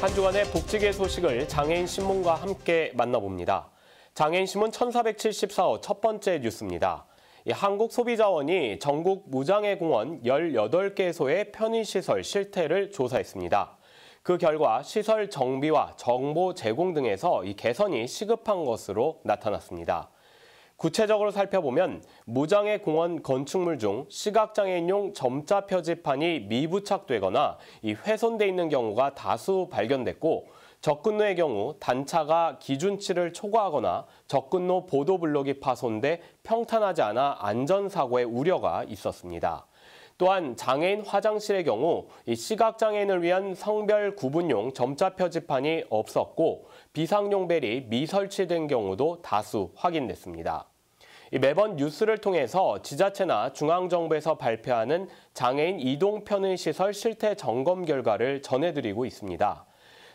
한 주간의 복지계 소식을 장애인 신문과 함께 만나봅니다. 장애인 신문 1474호 첫 번째 뉴스입니다. 한국소비자원이 전국 무장애 공원 18개소의 편의시설 실태를 조사했습니다. 그 결과 시설 정비와 정보 제공 등에서 이 개선이 시급한 것으로 나타났습니다. 구체적으로 살펴보면 무장애 공원 건축물 중 시각장애인용 점자 표지판이 미부착되거나 이 훼손돼 있는 경우가 다수 발견됐고 접근로의 경우 단차가 기준치를 초과하거나 접근로 보도 블록이 파손돼 평탄하지 않아 안전사고의 우려가 있었습니다. 또한 장애인 화장실의 경우 시각장애인을 위한 성별 구분용 점자 표지판이 없었고 비상용 벨이 미설치된 경우도 다수 확인됐습니다. 매번 뉴스를 통해서 지자체나 중앙정부에서 발표하는 장애인 이동 편의시설 실태 점검 결과를 전해드리고 있습니다.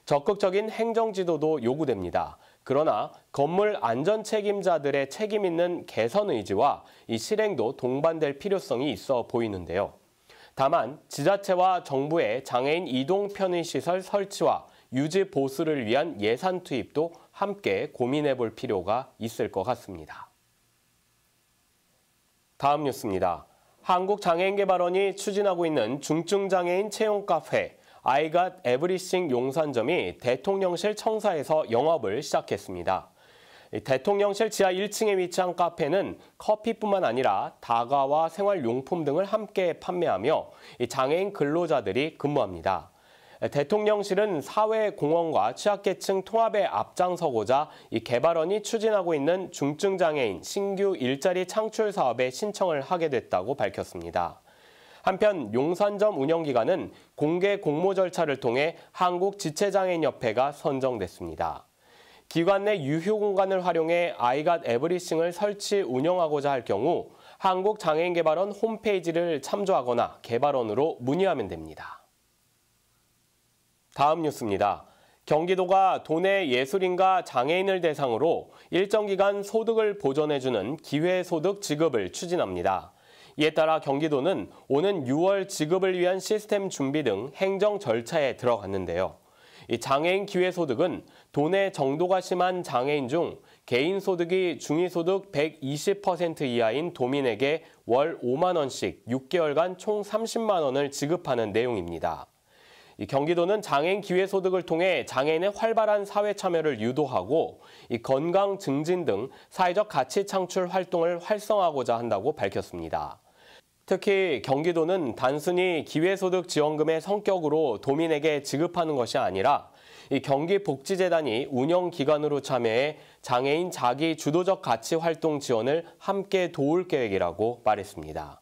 적극적인 행정 지도도 요구됩니다. 그러나 건물 안전 책임자들의 책임 있는 개선 의지와 이 실행도 동반될 필요성이 있어 보이는데요. 다만 지자체와 정부의 장애인 이동 편의시설 설치와 유지 보수를 위한 예산 투입도 함께 고민해 볼 필요가 있을 것 같습니다. 다음 뉴스입니다. 한국장애인개발원이 추진하고 있는 중증장애인 채용 카페 아이갓 에브리싱 용산점이 대통령실 청사에서 영업을 시작했습니다. 대통령실 지하 1층에 위치한 카페는 커피뿐만 아니라 다과와 생활용품 등을 함께 판매하며 장애인 근로자들이 근무합니다. 대통령실은 사회공헌과 취약계층 통합에 앞장서고자 이 개발원이 추진하고 있는 중증장애인 신규 일자리 창출 사업에 신청을 하게 됐다고 밝혔습니다. 한편 용산점 운영기관은 공개 공모 절차를 통해 한국지체장애인협회가 선정됐습니다. 기관 내유효 공간을 활용해 아이갓 에브리싱을 설치 운영하고자 할 경우 한국장애인개발원 홈페이지를 참조하거나 개발원으로 문의하면 됩니다. 다음 뉴스입니다. 경기도가 도내 예술인과 장애인을 대상으로 일정 기간 소득을 보전해주는 기회소득 지급을 추진합니다. 이에 따라 경기도는 오는 6월 지급을 위한 시스템 준비 등 행정 절차에 들어갔는데요. 장애인 기회소득은 도내 정도가 심한 장애인 중 개인 소득이 중위소득 120% 이하인 도민에게 월 5만 원씩 6개월간 총 30만 원을 지급하는 내용입니다. 경기도는 장애인 기회 소득을 통해 장애인의 활발한 사회 참여를 유도하고 건강 증진 등 사회적 가치 창출 활동을 활성화하고자 한다고 밝혔습니다. 특히 경기도는 단순히 기회소득 지원금의 성격으로 도민에게 지급하는 것이 아니라 경기복지재단이 운영기관으로 참여해 장애인 자기 주도적 가치 활동 지원을 함께 도울 계획이라고 말했습니다.